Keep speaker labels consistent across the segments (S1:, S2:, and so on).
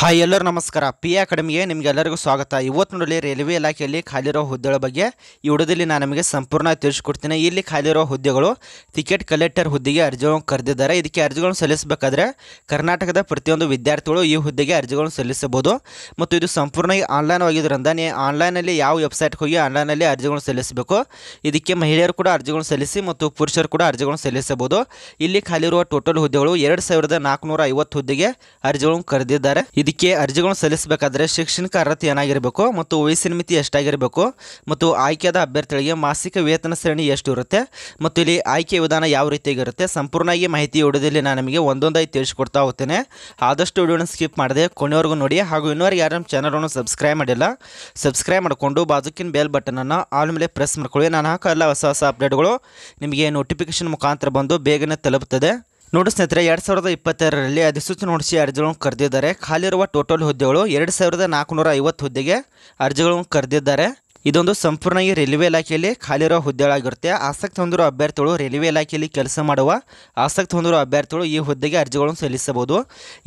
S1: hi ಎಲ್ಲರೂ ನಮಸ್ಕಾರ P ಅಕಾಡೆಮಿಗೆ ನಿಮಗೆಲ್ಲರಿಗೂ ಸ್ವಾಗತ ಇವತ್ತು ನೋಡಲಿ ರೈಲ್ವೆ ಇಲಾಖೆಯಲ್ಲಿ ಖಾಲಿರೋ ಹುದ್ದೆಗಳ ಬಗ್ಗೆ ಈ ವಿಡಿಯೋದಲ್ಲಿ ನಾನು ನಿಮಗೆ ಸಂಪೂರ್ಣ ತಿಳಿಸ್ಕೊಡ್ತೀನಿ ಇಲ್ಲಿ ಖಾಲಿರುವ ಹುದ್ದೆಗಳು ಟಿಕೆಟ್ ಕಲೆಕ್ಟರ್ ಹುದ್ದೆಗೆ ಅರ್ಜಿಗಳನ್ನು ಕರೆದಿದ್ದಾರೆ ಇದಕ್ಕೆ ಅರ್ಜಿಗಳನ್ನು ಸಲ್ಲಿಸಬೇಕಾದ್ರೆ ಕರ್ನಾಟಕದ ಪ್ರತಿಯೊಂದು ವಿದ್ಯಾರ್ಥಿಗಳು ಈ ಹುದ್ದೆಗೆ ಅರ್ಜಿಗಳನ್ನು ಸಲ್ಲಿಸಬಹುದು ಮತ್ತು ಇದು ಸಂಪೂರ್ಣ ಆನ್ಲೈನ್ ಆಗಿದ್ದರಿಂದ ನೀವು ಆನ್ಲೈನಲ್ಲಿ ಯಾವ ವೆಬ್ಸೈಟ್ಗೆ ಹೋಗಿ ಆನ್ಲೈನಲ್ಲಿ ಅರ್ಜಿಗಳನ್ನು ಸಲ್ಲಿಸಬೇಕು ಇದಕ್ಕೆ ಮಹಿಳೆಯರು ಕೂಡ ಅರ್ಜಿಗಳನ್ನು ಸಲ್ಲಿಸಿ ಮತ್ತು ಪುರುಷರು ಕೂಡ ಅರ್ಜಿಗಳನ್ನು ಸಲ್ಲಿಸಬಹುದು ಇಲ್ಲಿ ಖಾಲಿರುವ ಟೋಟಲ್ ಹುದ್ದೆಗಳು ಎರಡು ಸಾವಿರದ ನಾಲ್ಕುನೂರ ಐವತ್ತು ಹುದ್ದೆಗೆ ಅರ್ಜಿಗಳನ್ನು ಕರೆದಿದ್ದಾರೆ ಇದಕ್ಕೆ ಅರ್ಜಿಗಳನ್ನು ಸಲ್ಲಿಸಬೇಕಾದ್ರೆ ಶೈಕ್ಷಣಿಕ ಅರ್ಹತೆ ಏನಾಗಿರಬೇಕು ಮತ್ತು ವಯಸ್ಸಿನ ಮಿತಿ ಎಷ್ಟಾಗಿರಬೇಕು ಮತ್ತು ಆಯ್ಕೆಯಾದ ಅಭ್ಯರ್ಥಿಗಳಿಗೆ ಮಾಸಿಕ ವೇತನ ಶ್ರೇಣಿ ಎಷ್ಟು ಇರುತ್ತೆ ಮತ್ತು ಇಲ್ಲಿ ಆಯ್ಕೆ ವಿಧಾನ ಯಾವ ರೀತಿಯಾಗಿರುತ್ತೆ ಸಂಪೂರ್ಣವಾಗಿ ಮಾಹಿತಿ ವಿಡಿಯೋದಲ್ಲಿ ನಾನು ನಿಮಗೆ ಒಂದೊಂದಾಗಿ ತಿಳಿಸ್ಕೊಡ್ತಾ ಹೋಗ್ತೇನೆ ಆದಷ್ಟು ವಿಡಿಯೋನ ಸ್ಕಿಪ್ ಮಾಡಿದೆ ಕೊನೆಯವರೆಗೂ ನೋಡಿ ಹಾಗೂ ಇನ್ನೂವರೆಗೆ ಯಾರು ನಮ್ಮ ಚಾನಲನ್ನು ಸಬ್ಸ್ಕ್ರೈಬ್ ಮಾಡಿಲ್ಲ ಸಬ್ಸ್ಕ್ರೈಬ್ ಮಾಡಿಕೊಂಡು ಬಾಜುಕಿನ ಬೇಲ್ ಬಟನನ್ನು ಆಲ್ ಮೇಲೆ ಪ್ರೆಸ್ ಮಾಡ್ಕೊಳ್ಳಿ ನಾನು ಹಾಕೋ ಎಲ್ಲ ಹೊಸ ಹೊಸ ಅಪ್ಡೇಟ್ಗಳು ನಿಮಗೆ ನೋಟಿಫಿಕೇಶನ್ ಮುಖಾಂತರ ಬಂದು ಬೇಗನೆ ತಲುಪುತ್ತದೆ ನೋಡಿ ಸ್ನೇಹಿತರೆ ಎರಡು ಸಾವಿರದ ಇಪ್ಪತ್ತೆರಡರಲ್ಲಿ ಅಧಿಸೂಚನೆ ಹೊಡಿಸಿ ಅರ್ಜಿಗಳನ್ನು ಕರೆದಿದ್ದಾರೆ ಖಾಲಿ ಇರುವ ಟೋಟಲ್ ಹುದ್ದೆಗಳು ಎರಡು ಸಾವಿರದ ನಾಲ್ಕುನೂರ ಐವತ್ತು ಹುದ್ದೆಗೆ ಅರ್ಜಿಗಳನ್ನು ಕರೆದಿದ್ದಾರೆ ಇದೊಂದು ಸಂಪೂರ್ಣ ಈ ರೈಲ್ವೆ ಇಲಾಖೆಯಲ್ಲಿ ಖಾಲಿರೋ ಹುದ್ದೆಗಳಾಗಿರುತ್ತೆ ಆಸಕ್ತಿ ಹೊಂದಿರುವ ಅಭ್ಯರ್ಥಿಗಳು ರೈಲ್ವೆ ಇಲಾಖೆಯಲ್ಲಿ ಕೆಲಸ ಮಾಡುವ ಆಸಕ್ತಿ ಹೊಂದಿರುವ ಅಭ್ಯರ್ಥಿಗಳು ಈ ಹುದ್ದೆಗೆ ಅರ್ಜಿಗಳನ್ನು ಸಲ್ಲಿಸಬಹುದು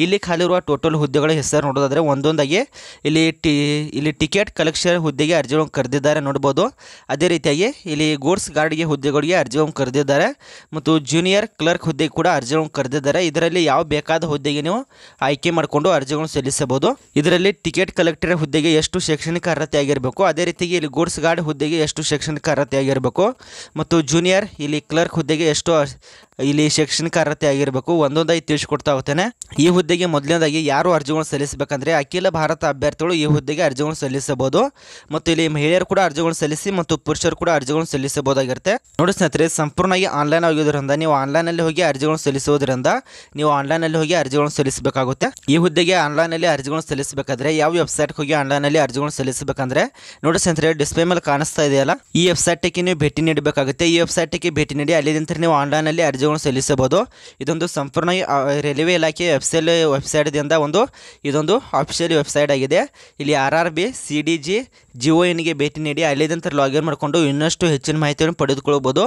S1: ಇಲ್ಲಿ ಖಾಲಿರುವ ಟೋಟಲ್ ಹುದ್ದೆಗಳ ಹೆಸರು ನೋಡೋದಾದರೆ ಒಂದೊಂದಾಗಿ ಇಲ್ಲಿ ಟಿ ಇಲ್ಲಿ ಟಿಕೆಟ್ ಕಲೆಕ್ಷನ್ ಹುದ್ದೆಗೆ ಅರ್ಜಿಗಳನ್ನು ಕರೆದಿದ್ದಾರೆ ನೋಡ್ಬೋದು ಅದೇ ರೀತಿಯಾಗಿ ಇಲ್ಲಿ ಗೂಡ್ಸ್ ಗಾರ್ಡ್ಗೆ ಹುದ್ದೆಗಳಿಗೆ ಅರ್ಜಿಗಳನ್ನು ಕರೆದಿದ್ದಾರೆ ಮತ್ತು ಜೂನಿಯರ್ ಕ್ಲರ್ಕ್ ಹುದ್ದೆಗೆ ಕೂಡ ಅರ್ಜಿಗಳನ್ನು ಕರೆದಿದ್ದಾರೆ ಇದರಲ್ಲಿ ಯಾವ ಬೇಕಾದ ಹುದ್ದೆಗೆ ನೀವು ಆಯ್ಕೆ ಮಾಡಿಕೊಂಡು ಅರ್ಜಿಗಳನ್ನು ಸಲ್ಲಿಸಬಹುದು ಇದರಲ್ಲಿ ಟಿಕೆಟ್ ಕಲೆಕ್ಟರ್ ಹುದ್ದೆಗೆ ಎಷ್ಟು ಶೈಕ್ಷಣಿಕ ಅರ್ಹತೆ ಆಗಿರಬೇಕು ಅದೇ ರೀತಿಯಾಗಿ ಇಲ್ಲಿ ಇಲ್ಲಿ ಗೂಡ್ಸ್ ಗಾರ್ಡ್ ಹುದ್ದೆಗೆ ಎಷ್ಟು ಶೈಕ್ಷಣಿಕ ಆಗಿರಬೇಕು ಮತ್ತು ಜೂನಿಯರ್ ಇಲ್ಲಿ ಕ್ಲರ್ಕ್ ಹುದ್ದೆಗೆ ಎಷ್ಟು ಇಲ್ಲಿ ಶೈಕ್ಷಣಿಕ ಅರ್ಹತೆ ಆಗಿರಬೇಕು ಒಂದೊಂದಾಗಿ ತಿಳಿಸ್ಕೊಡ್ತಾ ಹೋಗ್ತೇನೆ ಈ ಹುದ್ದೆಗೆ ಮೊದಲನೇದಾಗಿ ಯಾರು ಅರ್ಜಿಗಳನ್ನು ಸಲ್ಲಿಸಬೇಕಂದ್ರೆ ಅಖಿಲ ಭಾರತ ಅಭ್ಯರ್ಥಿಗಳು ಈ ಹುದ್ದೆಗೆ ಅರ್ಜಿಗಳನ್ನು ಸಲ್ಲಿಸಬಹುದು ಮತ್ತು ಇಲ್ಲಿ ಮಹಿಳೆಯರು ಕೂಡ ಅರ್ಜಿಗಳನ್ನು ಸಲ್ಲಿಸಿ ಮತ್ತು ಪುರುಷರು ಕೂಡ ಅರ್ಜಿಗಳನ್ನು ಸಲ್ಲಿಸಬಹುದಾಗಿರುತ್ತೆ ನೋಡಿ ಸ್ನೇಹಿತರೆ ಸಂಪೂರ್ಣವಾಗಿ ಆನ್ಲೈನ್ ಆಗಿರೋದ್ರಿಂದ ನೀವು ಆನ್ಲೈನಲ್ಲಿ ಹೋಗಿ ಅರ್ಜಿಗಳನ್ನು ಸಲ್ಲಿಸುವುದರಿಂದ ನೀವು ಆನ್ಲೈನಲ್ಲಿ ಹೋಗಿ ಅರ್ಜಿಗಳನ್ನು ಸಲ್ಲಿಸಬೇಕಾಗುತ್ತೆ ಈ ಹುದ್ದೆಗೆ ಆನ್ಲೈನಲ್ಲಿ ಅರ್ಜಿಗಳನ್ನು ಸಲ್ಲಿಸಬೇಕಾದ್ರೆ ಯಾವ ವೆಬ್ಸೈಟ್ಗೆ ಹೋಗಿ ಆನ್ಲೈನಲ್ಲಿ ಅರ್ಜಿಗಳನ್ನು ಸಲ್ಲಿಸಬೇಕಂದ್ರೆ ನೋಡಿ ಸ್ನೇಹಿತರೆ ಡಿಸ್ಪ್ಲೇ ಮೇಲೆ ಕಾಣಿಸ್ತಾ ಇದೆಯಲ್ಲ ಈ ವೆಬ್ಸೈಟಿಗೆ ನೀವು ಭೇಟಿ ನೀಡಬೇಕಾಗುತ್ತೆ ಈ ವೆಬ್ಸೈಟಿಗೆ ಭೇಟಿ ನೀಡಿ ಅಲ್ಲಿಂದ ನೀವು ಆನ್ಲೈನಲ್ಲಿ ಅರ್ಜಿಗಳನ್ನು ಸಲ್ಲಿಸಬಹುದು ಇದೊಂದು ಸಂಪೂರ್ಣ ರೈಲ್ವೆ ಇಲಾಖೆಯ ವೆಬ್ಸೈಟ್ ವೆಬ್ಸೈಟ್ದಿಂದ ಒಂದು ಇದೊಂದು ಅಫಿಷಿಯಲ್ ವೆಬ್ಸೈಟ್ ಆಗಿದೆ ಇಲ್ಲಿ R R B C D G G O ಭೇಟಿ ನೀಡಿ ಅಲ್ಲಿದಂತರ ಲಾಗಿನ್ ಮಾಡಿಕೊಂಡು ಇನ್ನಷ್ಟು ಹೆಚ್ಚಿನ ಮಾಹಿತಿಯನ್ನು ಪಡೆದುಕೊಳ್ಳಬಹುದು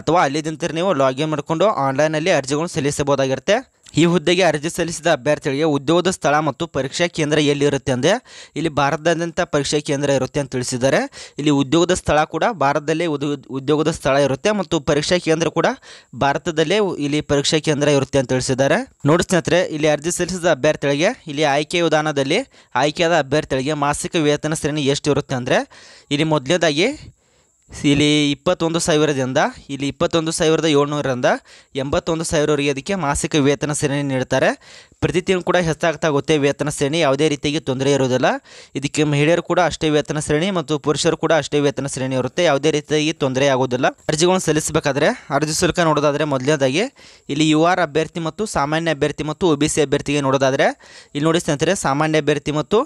S1: ಅಥವಾ ಅಲ್ಲಿದಂತರ ನೀವು ಲಾಗಿನ್ ಮಾಡಿಕೊಂಡು ಆನ್ಲೈನಲ್ಲಿ ಅರ್ಜಿಗಳನ್ನು ಸಲ್ಲಿಸಬಹುದಾಗಿರುತ್ತೆ ಈ ಹುದ್ದೆಗೆ ಅರ್ಜಿ ಸಲ್ಲಿಸಿದ ಅಭ್ಯರ್ಥಿಗಳಿಗೆ ಉದ್ಯೋಗದ ಸ್ಥಳ ಮತ್ತು ಪರೀಕ್ಷಾ ಕೇಂದ್ರ ಎಲ್ಲಿರುತ್ತೆ ಅಂದರೆ ಇಲ್ಲಿ ಭಾರತದಾದ್ಯಂತ ಪರೀಕ್ಷಾ ಕೇಂದ್ರ ಇರುತ್ತೆ ಅಂತ ತಿಳಿಸಿದ್ದಾರೆ ಇಲ್ಲಿ ಉದ್ಯೋಗದ ಸ್ಥಳ ಕೂಡ ಭಾರತದಲ್ಲೇ ಉದ್ಯೋಗದ ಸ್ಥಳ ಇರುತ್ತೆ ಮತ್ತು ಪರೀಕ್ಷಾ ಕೇಂದ್ರ ಕೂಡ ಭಾರತದಲ್ಲೇ ಇಲ್ಲಿ ಪರೀಕ್ಷಾ ಕೇಂದ್ರ ಇರುತ್ತೆ ಅಂತ ತಿಳಿಸಿದ್ದಾರೆ ನೋಡಿ ಸ್ನೇಹಿತರೆ ಇಲ್ಲಿ ಅರ್ಜಿ ಸಲ್ಲಿಸಿದ ಅಭ್ಯರ್ಥಿಗಳಿಗೆ ಇಲ್ಲಿ ಆಯ್ಕೆ ವಿಧಾನದಲ್ಲಿ ಆಯ್ಕೆಯಾದ ಅಭ್ಯರ್ಥಿಗಳಿಗೆ ಮಾಸಿಕ ವೇತನ ಶ್ರೇಣಿ ಎಷ್ಟು ಇರುತ್ತೆ ಅಂದರೆ ಇಲ್ಲಿ ಮೊದಲನೇದಾಗಿ ಇಲ್ಲಿ ಇಪ್ಪತ್ತೊಂದು ಸಾವಿರದಿಂದ ಇಲ್ಲಿ ಇಪ್ಪತ್ತೊಂದು ಸಾವಿರದ ಏಳ್ನೂರರಿಂದ ಎಂಬತ್ತೊಂದು ಸಾವಿರವರೆಗೆ ಅದಕ್ಕೆ ಮಾಸಿಕ ವೇತನ ಶ್ರೇಣಿ ನೀಡ್ತಾರೆ ಪ್ರತಿ ತಿಂಗಳು ಕೂಡ ಹೆಚ್ಚಾಗ್ತಾ ಹೋಗುತ್ತೆ ವೇತನ ಶ್ರೇಣಿ ಯಾವುದೇ ರೀತಿಯಾಗಿ ತೊಂದರೆ ಇರೋದಿಲ್ಲ ಇದಕ್ಕೆ ಮಹಿಳೆಯರು ಕೂಡ ಅಷ್ಟೇ ವೇತನ ಶ್ರೇಣಿ ಮತ್ತು ಪುರುಷರು ಕೂಡ ಅಷ್ಟೇ ವೇತನ ಶ್ರೇಣಿ ಇರುತ್ತೆ ಯಾವುದೇ ರೀತಿಯಾಗಿ ತೊಂದರೆ ಆಗೋದಿಲ್ಲ ಅರ್ಜಿಗಳನ್ನು ಸಲ್ಲಿಸಬೇಕಾದ್ರೆ ಅರ್ಜಿ ಶುಲ್ಕ ನೋಡೋದಾದರೆ ಮೊದಲನೇದಾಗಿ ಇಲ್ಲಿ ಯು ಆರ್ ಅಭ್ಯರ್ಥಿ ಮತ್ತು ಸಾಮಾನ್ಯ ಅಭ್ಯರ್ಥಿ ಮತ್ತು ಒ ಬಿ ಸಿ ಅಭ್ಯರ್ಥಿಗೆ ನೋಡೋದಾದರೆ ಇಲ್ಲಿ ನೋಡಿ ಸ್ನೇಹಿತರೆ ಸಾಮಾನ್ಯ ಅಭ್ಯರ್ಥಿ ಮತ್ತು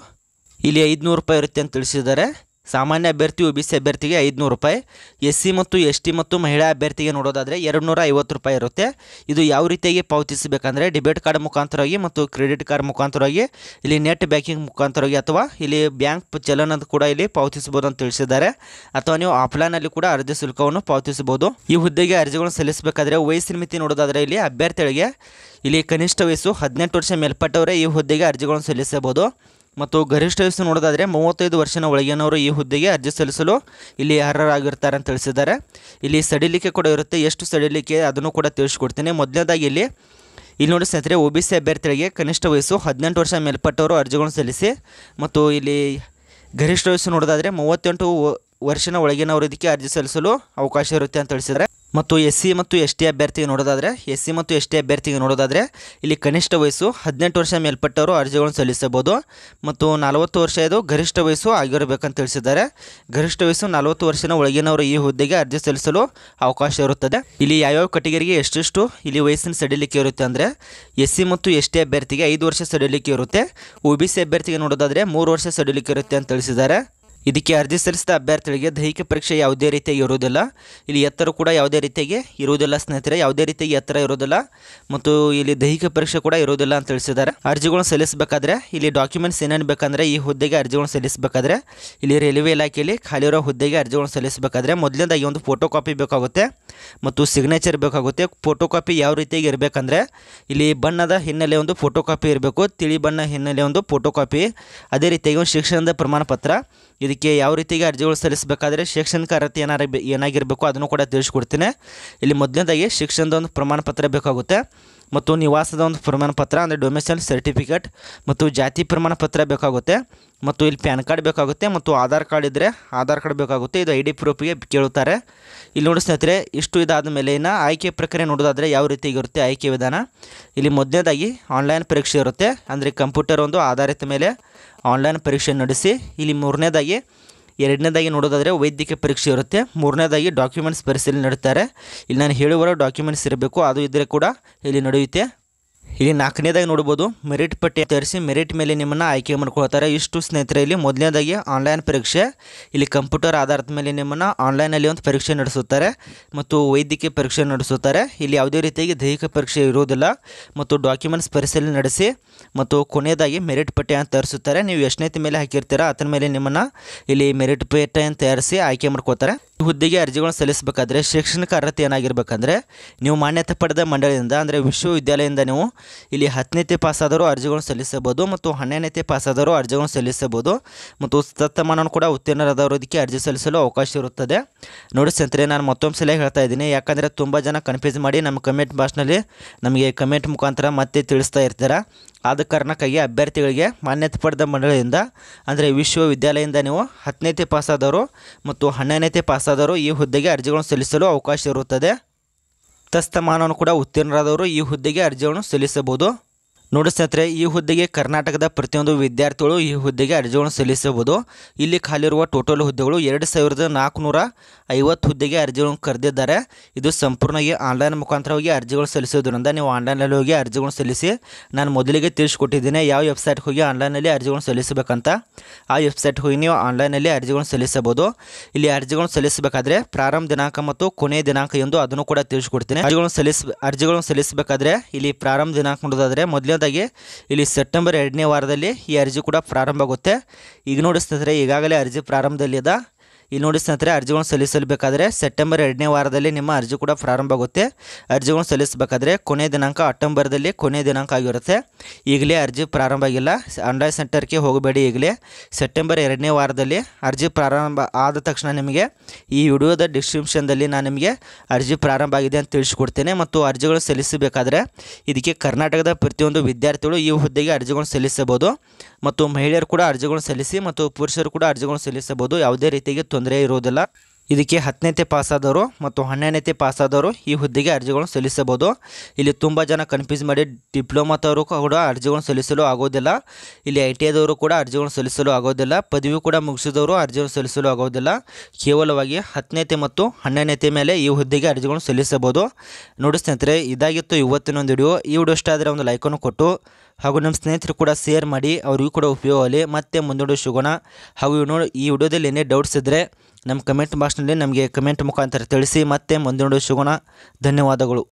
S1: ಇಲ್ಲಿ ಐದುನೂರು ರೂಪಾಯಿ ಇರುತ್ತೆ ಅಂತ ತಿಳಿಸಿದ್ದಾರೆ ಸಾಮಾನ್ಯ ಅಭ್ಯರ್ಥಿ ಯು ಬಿ ಸಿ ಅಭ್ಯರ್ಥಿಗೆ ಐದುನೂರು ರೂಪಾಯಿ ಎಸ್ ಸಿ ಮತ್ತು ಎಸ್ ಟಿ ಮತ್ತು ಮಹಿಳಾ ಅಭ್ಯರ್ಥಿಗೆ ನೋಡೋದಾದರೆ ಎರಡು ನೂರ ಐವತ್ತು ರೂಪಾಯಿ ಇರುತ್ತೆ ಇದು ಯಾವ ರೀತಿಯಾಗಿ ಪಾವತಿಸಬೇಕಂದ್ರೆ ಡೆಬಿಟ್ ಕಾರ್ಡ್ ಮುಖಾಂತರವಾಗಿ ಮತ್ತು ಕ್ರೆಡಿಟ್ ಕಾರ್ಡ್ ಮುಖಾಂತರವಾಗಿ ಇಲ್ಲಿ ನೆಟ್ ಬ್ಯಾಂಕಿಂಗ್ ಮುಖಾಂತರವಾಗಿ ಅಥವಾ ಇಲ್ಲಿ ಬ್ಯಾಂಕ್ ಚಲನದ ಕೂಡ ಇಲ್ಲಿ ಪಾವತಿಸಬಹುದು ಅಂತ ತಿಳಿಸಿದ್ದಾರೆ ಅಥವಾ ನೀವು ಆಫ್ಲೈನಲ್ಲಿ ಕೂಡ ಅರ್ಜಿ ಶುಲ್ಕವನ್ನು ಪಾವತಿಸಬಹುದು ಈ ಹುದ್ದೆಗೆ ಅರ್ಜಿಗಳನ್ನು ಸಲ್ಲಿಸಬೇಕಾದ್ರೆ ವಯಸ್ಸಿನ ಮಿತಿ ನೋಡೋದಾದರೆ ಇಲ್ಲಿ ಅಭ್ಯರ್ಥಿಗಳಿಗೆ ಇಲ್ಲಿ ಕನಿಷ್ಠ ವಯಸ್ಸು ಹದಿನೆಂಟು ವರ್ಷ ಮೇಲ್ಪಟ್ಟವರೇ ಈ ಹುದ್ದೆಗೆ ಅರ್ಜಿಗಳನ್ನು ಸಲ್ಲಿಸಬಹುದು ಮತ್ತು ಗರಿಷ್ಠ ವಯಸ್ಸು ನೋಡೋದಾದರೆ ಮೂವತ್ತೈದು ವರ್ಷದ ಒಳಗಿನವರು ಈ ಹುದ್ದೆಗೆ ಅರ್ಜಿ ಸಲ್ಲಿಸಲು ಇಲ್ಲಿ ಅರ್ಹರಾಗಿರ್ತಾರೆ ಅಂತ ತಿಳಿಸಿದ್ದಾರೆ ಇಲ್ಲಿ ಸಡಿಲಿಕೆ ಕೂಡ ಇರುತ್ತೆ ಎಷ್ಟು ಸಡಿಲಿಕೆ ಅದನ್ನು ಕೂಡ ತಿಳಿಸ್ಕೊಡ್ತೀನಿ ಮೊದಲನೇದಾಗಿ ಇಲ್ಲಿ ಇಲ್ಲಿ ನೋಡಿ ಸ್ನೇಹಿತರೆ ಒ ಬಿ ಸಿ ಅಭ್ಯರ್ಥಿಗಳಿಗೆ ಕನಿಷ್ಠ ವಯಸ್ಸು ಹದಿನೆಂಟು ವರ್ಷ ಮೇಲ್ಪಟ್ಟವರು ಅರ್ಜಿಗಳನ್ನು ಸಲ್ಲಿಸಿ ಮತ್ತು ಇಲ್ಲಿ ಗರಿಷ್ಠ ವಯಸ್ಸು ನೋಡೋದಾದರೆ ಮೂವತ್ತೆಂಟು ವರ್ಷದ ಒಳಗಿನವರು ಇದಕ್ಕೆ ಅರ್ಜಿ ಸಲ್ಲಿಸಲು ಅವಕಾಶ ಇರುತ್ತೆ ಅಂತ ತಿಳಿಸಿದರೆ ಮತ್ತು ಎಸ್ ಸಿ ಮತ್ತು ಎಸ್ ಟಿ ಅಭ್ಯರ್ಥಿಗೆ ನೋಡೋದಾದರೆ ಎಸ್ ಸಿ ಮತ್ತು ಎಸ್ ಟಿ ಅಭ್ಯರ್ಥಿಗೆ ನೋಡೋದಾದರೆ ಇಲ್ಲಿ ಕನಿಷ್ಠ ವಯಸ್ಸು ಹದಿನೆಂಟು ವರ್ಷ ಮೇಲ್ಪಟ್ಟವರು ಅರ್ಜಿಗಳನ್ನು ಸಲ್ಲಿಸಬಹುದು ಮತ್ತು ನಲವತ್ತು ವರ್ಷ ಇದು ಗರಿಷ್ಠ ವಯಸ್ಸು ಆಗಿರಬೇಕಂತ ತಿಳಿಸಿದ್ದಾರೆ ಗರಿಷ್ಠ ವಯಸ್ಸು ನಲವತ್ತು ವರ್ಷನ ಒಳಗಿನವರು ಈ ಹುದ್ದೆಗೆ ಅರ್ಜಿ ಸಲ್ಲಿಸಲು ಅವಕಾಶ ಇರುತ್ತದೆ ಇಲ್ಲಿ ಯಾವ್ಯಾವ ಕಟಗರಿಗೆ ಎಷ್ಟೆಷ್ಟು ಇಲ್ಲಿ ವಯಸ್ಸಿನ ಸಡಿಲಿಕೆ ಇರುತ್ತೆ ಅಂದರೆ ಎಸ್ ಸಿ ಮತ್ತು ಎಸ್ ಟಿ ಅಭ್ಯರ್ಥಿಗೆ ಐದು ವರ್ಷ ಸಡಿಲಿಕೆ ಇರುತ್ತೆ ಒ ಬಿ ಸಿ ಅಭ್ಯರ್ಥಿಗೆ ನೋಡೋದಾದರೆ ಮೂರು ವರ್ಷ ಸಡಿಲಿಕೆ ಇರುತ್ತೆ ಅಂತ ತಿಳಿಸಿದ್ದಾರೆ ಇದಕ್ಕೆ ಅರ್ಜಿ ಸಲ್ಲಿಸಿದ ಅಭ್ಯರ್ಥಿಗಳಿಗೆ ದೈಹಿಕ ಪರೀಕ್ಷೆ ಯಾವುದೇ ರೀತಿಯಾಗಿ ಇರುವುದಿಲ್ಲ ಇಲ್ಲಿ ಎತ್ತರ ಕೂಡ ಯಾವುದೇ ರೀತಿಯಾಗಿ ಇರುವುದಿಲ್ಲ ಸ್ನೇಹಿತರೆ ಯಾವುದೇ ರೀತಿಯಾಗಿ ಎತ್ತರ ಇರೋದಿಲ್ಲ ಮತ್ತು ಇಲ್ಲಿ ದೈಹಿಕ ಪರೀಕ್ಷೆ ಕೂಡ ಇರುವುದಿಲ್ಲ ಅಂತ ತಿಳಿಸಿದ್ದಾರೆ ಅರ್ಜಿಗಳನ್ನು ಸಲ್ಲಿಸಬೇಕಾದ್ರೆ ಇಲ್ಲಿ ಡಾಕ್ಯುಮೆಂಟ್ಸ್ ಏನೇನು ಬೇಕಂದರೆ ಈ ಹುದ್ದೆಗೆ ಅರ್ಜಿಗಳನ್ನು ಸಲ್ಲಿಸಬೇಕಾದ್ರೆ ಇಲ್ಲಿ ರೈಲ್ವೆ ಇಲಾಖೆಯಲ್ಲಿ ಖಾಲಿ ಇರೋ ಹುದ್ದೆಗೆ ಅರ್ಜಿಗಳನ್ನು ಸಲ್ಲಿಸಬೇಕಾದ್ರೆ ಮೊದಲಿಂದ ಒಂದು ಫೋಟೋ ಕಾಪಿ ಬೇಕಾಗುತ್ತೆ ಮತ್ತು ಸಿಗ್ನೇಚರ್ ಬೇಕಾಗುತ್ತೆ ಫೋಟೋ ಕಾಪಿ ಯಾವ ರೀತಿಯಾಗಿ ಇರಬೇಕಂದ್ರೆ ಇಲ್ಲಿ ಬಣ್ಣದ ಹಿನ್ನೆಲೆ ಒಂದು ಫೋಟೋ ಕಾಪಿ ಇರಬೇಕು ತಿಳಿ ಬಣ್ಣ ಹಿನ್ನೆಲೆ ಒಂದು ಫೋಟೋ ಕಾಪಿ ಅದೇ ರೀತಿಯಾಗಿ ಒಂದು ಶಿಕ್ಷಣದ ಪ್ರಮಾಣ ಪತ್ರ ಇದಕ್ಕೆ ಯಾವ ರೀತಿಗೆ ಅರ್ಜಿಗಳು ಸಲ್ಲಿಸಬೇಕಾದ್ರೆ ಶೈಕ್ಷಣಿಕ ಅರ್ಹತೆ ಏನಾರ ಏನಾಗಿರಬೇಕು ಅದನ್ನು ಕೂಡ ತಿಳಿಸ್ಕೊಡ್ತೀನಿ ಇಲ್ಲಿ ಮೊದಲನೇದಾಗಿ ಶಿಕ್ಷಣದ ಒಂದು ಪ್ರಮಾಣ ಪತ್ರ ಬೇಕಾಗುತ್ತೆ ಮತ್ತು ನಿವಾಸದ ಒಂದು ಪ್ರಮಾಣ ಪತ್ರ ಅಂದರೆ ಡೊಮೆಸೈಲ್ ಸರ್ಟಿಫಿಕೇಟ್ ಮತ್ತು ಜಾತಿ ಪ್ರಮಾಣ ಪತ್ರ ಬೇಕಾಗುತ್ತೆ ಮತ್ತು ಇಲ್ಲಿ ಪ್ಯಾನ್ ಕಾರ್ಡ್ ಬೇಕಾಗುತ್ತೆ ಮತ್ತು ಆಧಾರ್ ಕಾರ್ಡ್ ಇದ್ದರೆ ಆಧಾರ್ ಕಾರ್ಡ್ ಬೇಕಾಗುತ್ತೆ ಇದು ಐ ಡಿ ಪ್ರೂಫಿಗೆ ಕೇಳುತ್ತಾರೆ ಇಲ್ಲಿ ನೋಡಿ ಸ್ನೇಹಿತರೆ ಇಷ್ಟು ಇದಾದ ಮೇಲೆ ಇನ್ನು ಆಯ್ಕೆ ಪ್ರಕ್ರಿಯೆ ನೋಡೋದಾದರೆ ಯಾವ ಇರುತ್ತೆ ಆಯ್ಕೆ ವಿಧಾನ ಇಲ್ಲಿ ಮೊದಲನೇದಾಗಿ ಆನ್ಲೈನ್ ಪರೀಕ್ಷೆ ಇರುತ್ತೆ ಅಂದರೆ ಕಂಪ್ಯೂಟರ್ ಒಂದು ಆಧಾರಿತ ಮೇಲೆ ಆನ್ಲೈನ್ ಪರೀಕ್ಷೆ ನಡೆಸಿ ಇಲ್ಲಿ ಮೂರನೇದಾಗಿ ಎರಡನೇದಾಗಿ ನೋಡೋದಾದರೆ ವೈದ್ಯಕೀಯ ಪರೀಕ್ಷೆ ಇರುತ್ತೆ ಮೂರನೇದಾಗಿ ಡಾಕ್ಯುಮೆಂಟ್ಸ್ ಪರಿಶೀಲನೆ ನಡೀತಾರೆ ಇಲ್ಲಿ ನಾನು ಹೇಳುವರ ಡಾಕ್ಯುಮೆಂಟ್ಸ್ ಇರಬೇಕು ಅದು ಇದ್ದರೆ ಕೂಡ ಇಲ್ಲಿ ನಡೆಯುತ್ತೆ ಇಲ್ಲಿ ನಾಲ್ಕನೇದಾಗಿ ನೋಡ್ಬೋದು ಮೆರಿಟ್ ಪಟ್ಟಿ ತರಿಸಿ ಮೆರಿಟ್ ಮೇಲೆ ನಿಮ್ಮನ್ನು ಆಯ್ಕೆ ಮಾಡ್ಕೊಳ್ತಾರೆ ಇಷ್ಟು ಸ್ನೇಹಿತರೆ ಇಲ್ಲಿ ಮೊದಲನೇದಾಗಿ ಆನ್ಲೈನ್ ಪರೀಕ್ಷೆ ಇಲ್ಲಿ ಕಂಪ್ಯೂಟರ್ ಆಧಾರದ ಮೇಲೆ ನಿಮ್ಮನ್ನು ಆನ್ಲೈನಲ್ಲಿ ಒಂದು ಪರೀಕ್ಷೆ ನಡೆಸುತ್ತಾರೆ ಮತ್ತು ವೈದ್ಯಕೀಯ ಪರೀಕ್ಷೆ ನಡೆಸುತ್ತಾರೆ ಇಲ್ಲಿ ಯಾವುದೇ ರೀತಿಯಾಗಿ ದೈಹಿಕ ಪರೀಕ್ಷೆ ಇರುವುದಿಲ್ಲ ಮತ್ತು ಡಾಕ್ಯುಮೆಂಟ್ಸ್ ಪರಿಶೀಲನೆ ನಡೆಸಿ ಮತ್ತು ಕೊನೆಯದಾಗಿ ಮೆರಿಟ್ ಪಟ್ಟಿ ಅಂತ ತರಿಸುತ್ತಾರೆ ನೀವು ಎಷ್ಟನೇತಿ ಮೇಲೆ ಹಾಕಿರ್ತೀರಾ ಅದರ ಮೇಲೆ ನಿಮ್ಮನ್ನು ಇಲ್ಲಿ ಮೆರಿಟ್ ಪೇಟೆಯನ್ನು ತಯಾರಿಸಿ ಆಯ್ಕೆ ಮಾಡ್ಕೋತಾರೆ ಹುದ್ದೆಗೆ ಅರ್ಜಿಗಳನ್ನು ಸಲ್ಲಿಸಬೇಕಾದ್ರೆ ಶೈಕ್ಷಣಿಕ ಅರ್ಹತೆ ಏನಾಗಿರ್ಬೇಕಂದ್ರೆ ನೀವು ಮಾನ್ಯತೆ ಪಡೆದ ಮಂಡಳಿಯಿಂದ ಅಂದರೆ ವಿಶ್ವವಿದ್ಯಾಲಯದಿಂದ ನೀವು ಇಲ್ಲಿ ಹತ್ತನೇತೆ ಪಾಸಾದರೂ ಅರ್ಜಿಗಳನ್ನು ಸಲ್ಲಿಸಬಹುದು ಮತ್ತು ಹನ್ನೆರಡನೇತಿ ಪಾಸಾದರೂ ಅರ್ಜಿಗಳನ್ನು ಸಲ್ಲಿಸಬಹುದು ಮತ್ತು ಸತ್ತಮಾನವನ್ನು ಕೂಡ ಉತ್ತೀರ್ಣರಾದವರು ಇದಕ್ಕೆ ಅರ್ಜಿ ಸಲ್ಲಿಸಲು ಅವಕಾಶ ಇರುತ್ತದೆ ನೋಡಿ ಸ್ನೇಹಿತರೆ ನಾನು ಮತ್ತೊಂದು ಸಲ ಹೇಳ್ತಾ ಇದ್ದೀನಿ ಯಾಕಂದರೆ ತುಂಬ ಜನ ಕನ್ಫ್ಯೂಸ್ ಮಾಡಿ ನಮ್ಮ ಕಮೆಂಟ್ ಬಾಕ್ಸ್ನಲ್ಲಿ ನಮಗೆ ಕಮೆಂಟ್ ಮುಖಾಂತರ ಮತ್ತೆ ತಿಳಿಸ್ತಾ ಇರ್ತಾರೆ ಆದ ಕಾರಣಕ್ಕಾಗಿ ಅಭ್ಯರ್ಥಿಗಳಿಗೆ ಮಾನ್ಯತೆ ಪಡೆದ ಮಂಡಳಿಯಿಂದ ಅಂದರೆ ವಿಶ್ವವಿದ್ಯಾಲಯದಿಂದ ನೀವು ಹತ್ತನೇತೆ ಪಾಸಾದವರು ಮತ್ತು ಹನ್ನೆರಡನೇತೆ ಪಾಸಾದವರು ಈ ಹುದ್ದೆಗೆ ಅರ್ಜಿಗಳನ್ನು ಸಲ್ಲಿಸಲು ಅವಕಾಶ ಇರುತ್ತದೆ ತಸ್ತಮಾನವನ್ನು ಕೂಡ ಉತ್ತೀರ್ಣರಾದವರು ಈ ಹುದ್ದೆಗೆ ಅರ್ಜಿಗಳನ್ನು ಸಲ್ಲಿಸಬಹುದು ನೋಡಿ ಸ್ನೇಹಿತರೆ ಈ ಹುದ್ದೆಗೆ ಕರ್ನಾಟಕದ ಪ್ರತಿಯೊಂದು ವಿದ್ಯಾರ್ಥಿಗಳು ಈ ಹುದ್ದೆಗೆ ಅರ್ಜಿಗಳನ್ನು ಸಲ್ಲಿಸಬಹುದು ಇಲ್ಲಿ ಖಾಲಿರುವ ಟೋಟಲ್ ಹುದ್ದೆಗಳು ಎರಡು ಸಾವಿರದ ನಾಲ್ಕುನೂರ ಐವತ್ತು ಹುದ್ದೆಗೆ ಅರ್ಜಿಗಳನ್ನು ಕರೆದಿದ್ದಾರೆ ಇದು ಸಂಪೂರ್ಣವಾಗಿ ಆನ್ಲೈನ್ ಮುಖಾಂತರವಾಗಿ ಅರ್ಜಿಗಳು ಸಲ್ಲಿಸೋದ್ರಿಂದ ನೀವು ಆನ್ಲೈನಲ್ಲಿ ಹೋಗಿ ಅರ್ಜಿಗಳನ್ನು ಸಲ್ಲಿಸಿ ನಾನು ಮೊದಲಿಗೆ ತಿಳಿಸ್ಕೊಟ್ಟಿದ್ದೇನೆ ಯಾವ ವೆಬ್ಸೈಟ್ ಹೋಗಿ ಆನ್ಲೈನಲ್ಲಿ ಅರ್ಜಿಗಳನ್ನು ಸಲ್ಲಿಸಬೇಕಂತ ಆ ವೆಬ್ಸೈಟ್ ಹೋಗಿ ನೀವು ಆನ್ಲೈನಲ್ಲಿ ಅರ್ಜಿಗಳನ್ನು ಸಲ್ಲಿಸಬಹುದು ಇಲ್ಲಿ ಅರ್ಜಿಗಳನ್ನು ಸಲ್ಲಿಸಬೇಕಾದ್ರೆ ಪ್ರಾರಂಭ ದಿನಾಂಕ ಮತ್ತು ಕೊನೆಯ ದಿನಾಂಕ ಎಂದು ಅದನ್ನು ಕೂಡ ತಿಳಿಸ್ಕೊಡ್ತೀನಿ ಅರ್ಜಿಗಳನ್ನು ಸಲ್ಲಿಸ ಅರ್ಜಿಗಳನ್ನು ಸಲ್ಲಿಸಬೇಕಾದ್ರೆ ಇಲ್ಲಿ ಪ್ರಾರಂಭ ದಿನಾಂಕ ನೋಡೋದಾದರೆ ಮೊದಲ ಮೊದಲನೇದಾಗಿ ಇಲ್ಲಿ ಸೆಪ್ಟೆಂಬರ್ ಎರಡನೇ ವಾರದಲ್ಲಿ ಈ ಅರ್ಜಿ ಕೂಡ ಪ್ರಾರಂಭ ಆಗುತ್ತೆ ಈಗ ನೋಡಿಸ್ತದ್ರೆ ಈಗಾಗಲೇ ಅರ್ಜಿ ಪ್ರಾರಂಭದಲ್ಲಿದೆ ಇಲ್ಲಿ ನೋಡಿ ಸ್ನೇಹಿತರೆ ಅರ್ಜಿಗಳನ್ನು ಸಲ್ಲಿಸಬೇಕಾದರೆ ಸೆಪ್ಟೆಂಬರ್ ಎರಡನೇ ವಾರದಲ್ಲಿ ನಿಮ್ಮ ಅರ್ಜಿ ಕೂಡ ಪ್ರಾರಂಭ ಆಗುತ್ತೆ ಅರ್ಜಿಗಳನ್ನು ಸಲ್ಲಿಸಬೇಕಾದ್ರೆ ಕೊನೆಯ ದಿನಾಂಕ ಅಕ್ಟೋಬರ್ದಲ್ಲಿ ಕೊನೆಯ ದಿನಾಂಕ ಆಗಿರುತ್ತೆ ಈಗಲೇ ಅರ್ಜಿ ಪ್ರಾರಂಭ ಆಗಿಲ್ಲ ಆನ್ಲೈನ್ ಸೆಂಟರ್ಗೆ ಹೋಗಬೇಡಿ ಈಗಲೇ ಸೆಪ್ಟೆಂಬರ್ ಎರಡನೇ ವಾರದಲ್ಲಿ ಅರ್ಜಿ ಪ್ರಾರಂಭ ಆದ ತಕ್ಷಣ ನಿಮಗೆ ಈ ವಿಡಿಯೋದ ಡಿಸ್ಕ್ರಿಪ್ಷನ್ದಲ್ಲಿ ನಾನು ನಿಮಗೆ ಅರ್ಜಿ ಪ್ರಾರಂಭ ಆಗಿದೆ ಅಂತ ತಿಳಿಸ್ಕೊಡ್ತೇನೆ ಮತ್ತು ಅರ್ಜಿಗಳು ಸಲ್ಲಿಸಬೇಕಾದ್ರೆ ಇದಕ್ಕೆ ಕರ್ನಾಟಕದ ಪ್ರತಿಯೊಂದು ವಿದ್ಯಾರ್ಥಿಗಳು ಈ ಹುದ್ದೆಗೆ ಅರ್ಜಿಗಳನ್ನು ಸಲ್ಲಿಸಬಹುದು ಮತ್ತು ಮಹಿಳೆಯರು ಕೂಡ ಅರ್ಜಿಗಳನ್ನು ಸಲ್ಲಿಸಿ ಮತ್ತು ಪುರುಷರು ಕೂಡ ಅರ್ಜಿಗಳನ್ನು ಸಲ್ಲಿಸಬಹುದು ಯಾವುದೇ ರೀತಿಗೆ ತೊಂದರೆ ತೊಂದರೆ ಇರುವುದಿಲ್ಲ ಇದಕ್ಕೆ ಹತ್ತನೇತೆ ಪಾಸಾದವರು ಮತ್ತು ಹನ್ನೆರಡನೇತೆ ಪಾಸಾದವರು ಈ ಹುದ್ದೆಗೆ ಅರ್ಜಿಗಳನ್ನು ಸಲ್ಲಿಸಬಹುದು ಇಲ್ಲಿ ತುಂಬ ಜನ ಕನ್ಫ್ಯೂಸ್ ಮಾಡಿ ಡಿಪ್ಲೊಮಾದವರು ಕೂಡ ಅರ್ಜಿಗಳನ್ನು ಸಲ್ಲಿಸಲು ಆಗೋದಿಲ್ಲ ಇಲ್ಲಿ ಐ ಟಿ ಐದವರು ಕೂಡ ಅರ್ಜಿಗಳನ್ನು ಸಲ್ಲಿಸಲು ಆಗೋದಿಲ್ಲ ಪದವಿ ಕೂಡ ಮುಗಿಸಿದವರು ಅರ್ಜಿಗಳನ್ನು ಸಲ್ಲಿಸಲು ಆಗೋದಿಲ್ಲ ಕೇವಲವಾಗಿ ಹತ್ತನೇತೆ ಮತ್ತು ಹನ್ನೆರಡನೇತೆ ಮೇಲೆ ಈ ಹುದ್ದೆಗೆ ಅರ್ಜಿಗಳನ್ನು ಸಲ್ಲಿಸಬಹುದು ನೋಡಿ ಸ್ನೇಹಿತರೆ ಇದಾಗಿತ್ತು ಇವತ್ತಿನೊಂದು ವಿಡಿಯೋ ಈ ವಿಡಿಯೋ ಇಷ್ಟ ಆದರೆ ಒಂದು ಲೈಕನ್ನು ಕೊಟ್ಟು ಹಾಗೂ ನಮ್ಮ ಸ್ನೇಹಿತರು ಕೂಡ ಶೇರ್ ಮಾಡಿ ಅವ್ರಿಗೂ ಕೂಡ ಉಪಯೋಗ ಆಗಲಿ ಮತ್ತೆ ಮುಂದೂಡೋ ಶುಗೋಣ ಹಾಗೂ ನೋಡಿ ಈ ವಿಡಿಯೋದಲ್ಲಿ ಏನೇ ಡೌಟ್ಸ್ ಇದ್ದರೆ ನಮ್ಮ ಕಮೆಂಟ್ ಬಾಕ್ಸ್ನಲ್ಲಿ ನಮಗೆ ಕಮೆಂಟ್ ಮುಖಾಂತರ ತಿಳಿಸಿ ಮತ್ತೆ ಮುಂದಿನ ಶುಗುಣ ಧನ್ಯವಾದಗಳು